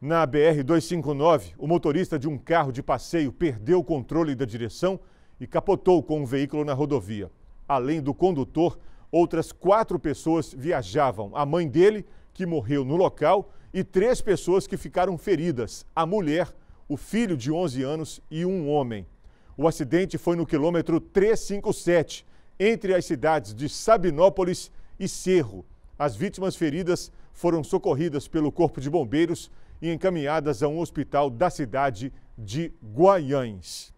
Na BR-259, o motorista de um carro de passeio perdeu o controle da direção e capotou com um veículo na rodovia. Além do condutor, outras quatro pessoas viajavam: a mãe dele, que morreu no local, e três pessoas que ficaram feridas: a mulher, o filho de 11 anos e um homem. O acidente foi no quilômetro 357, entre as cidades de Sabinópolis e Cerro, as vítimas feridas foram socorridas pelo Corpo de Bombeiros e encaminhadas a um hospital da cidade de Guanhães.